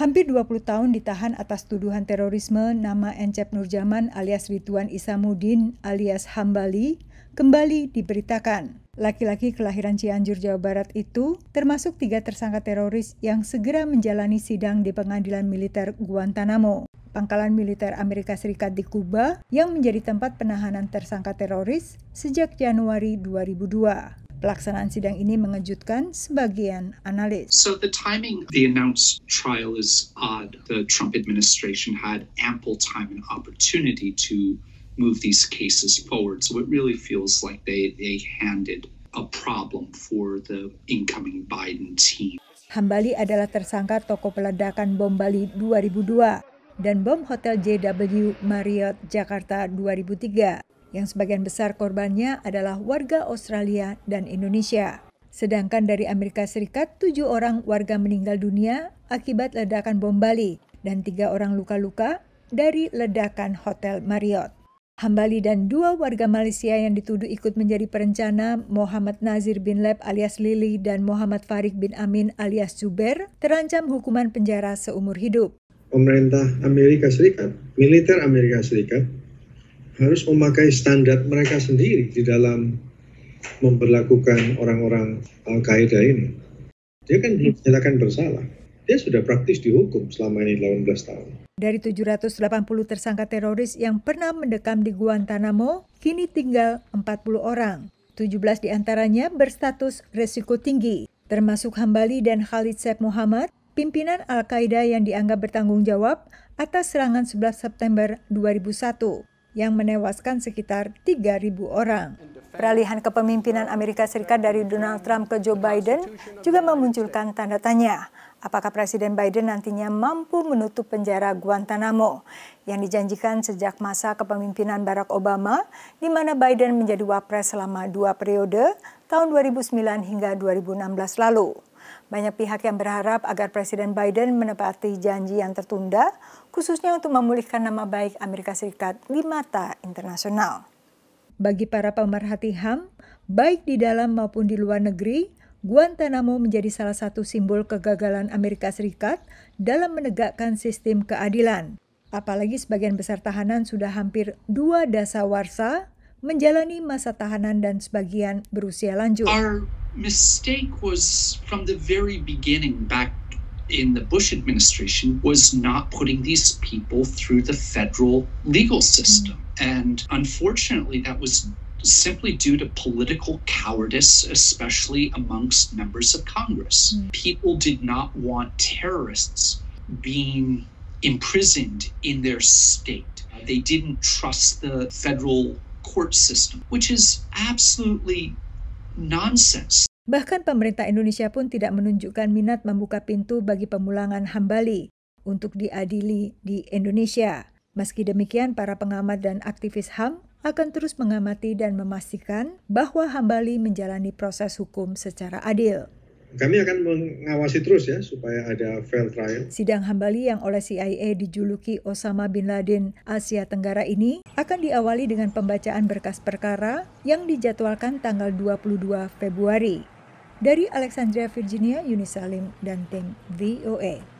hampir 20 tahun ditahan atas tuduhan terorisme nama Encep Nurjaman alias Rituan Isamudin alias Hambali kembali diberitakan. Laki-laki kelahiran Cianjur, Jawa Barat itu termasuk tiga tersangka teroris yang segera menjalani sidang di pengadilan militer Guantanamo, pangkalan militer Amerika Serikat di Kuba yang menjadi tempat penahanan tersangka teroris sejak Januari 2002. Pelaksanaan sidang ini mengejutkan sebagian analis. So the timing the announced trial is odd. The Trump administration had ample time and opportunity to move these cases forward. So it really feels like they they handed a problem for the incoming Biden team. Hambali adalah tersangka toko peledakan bom Bali 2002 dan bom Hotel JW Marriott Jakarta 2003 yang sebagian besar korbannya adalah warga Australia dan Indonesia. Sedangkan dari Amerika Serikat, tujuh orang warga meninggal dunia akibat ledakan bom Bali dan tiga orang luka-luka dari ledakan Hotel Marriott. Hambali dan dua warga Malaysia yang dituduh ikut menjadi perencana Muhammad Nazir bin Lab alias Lili dan Muhammad Farid bin Amin alias Zuber terancam hukuman penjara seumur hidup. Pemerintah Amerika Serikat, militer Amerika Serikat harus memakai standar mereka sendiri di dalam memperlakukan orang-orang Al-Qaeda ini. Dia kan belum dinyatakan bersalah. Dia sudah praktis dihukum selama ini 18 tahun. Dari 780 tersangka teroris yang pernah mendekam di Guantanamo, kini tinggal 40 orang. 17 diantaranya berstatus resiko tinggi, termasuk Hambali dan Khalid Saif Muhammad, pimpinan Al-Qaeda yang dianggap bertanggung jawab atas serangan 11 September 2001 yang menewaskan sekitar 3.000 orang. Peralihan kepemimpinan Amerika Serikat dari Donald Trump ke Joe Biden juga memunculkan tanda tanya apakah Presiden Biden nantinya mampu menutup penjara Guantanamo yang dijanjikan sejak masa kepemimpinan Barack Obama di mana Biden menjadi wapres selama dua periode tahun 2009 hingga 2016 lalu. Banyak pihak yang berharap agar Presiden Biden menepati janji yang tertunda, khususnya untuk memulihkan nama baik Amerika Serikat di mata internasional. Bagi para pemerhati HAM, baik di dalam maupun di luar negeri, Guantanamo menjadi salah satu simbol kegagalan Amerika Serikat dalam menegakkan sistem keadilan. Apalagi sebagian besar tahanan sudah hampir dua dasawarsa menjalani masa tahanan dan sebagian berusia lanjut. mistake was from the very beginning back in the Bush administration was not putting these people through the federal legal system. Mm-hmm. And unfortunately, that was simply due to political cowardice, especially amongst members of Congress. Mm. People did not want terrorists being imprisoned in their state. They didn't trust the federal court system, which is absolutely nonsense. Bahkan pemerintah Indonesia pun tidak menunjukkan minat membuka pintu bagi pemulangan hambali untuk diadili di Indonesia. Meski demikian, para pengamat dan aktivis HAM akan terus mengamati dan memastikan bahwa hambali menjalani proses hukum secara adil. Kami akan mengawasi terus ya supaya ada fair trial. Sidang Hambali yang oleh CIA dijuluki Osama bin Laden Asia Tenggara ini akan diawali dengan pembacaan berkas perkara yang dijadwalkan tanggal 22 Februari. Dari Alexandria, Virginia, Yunis Salim dan tim VOA. E.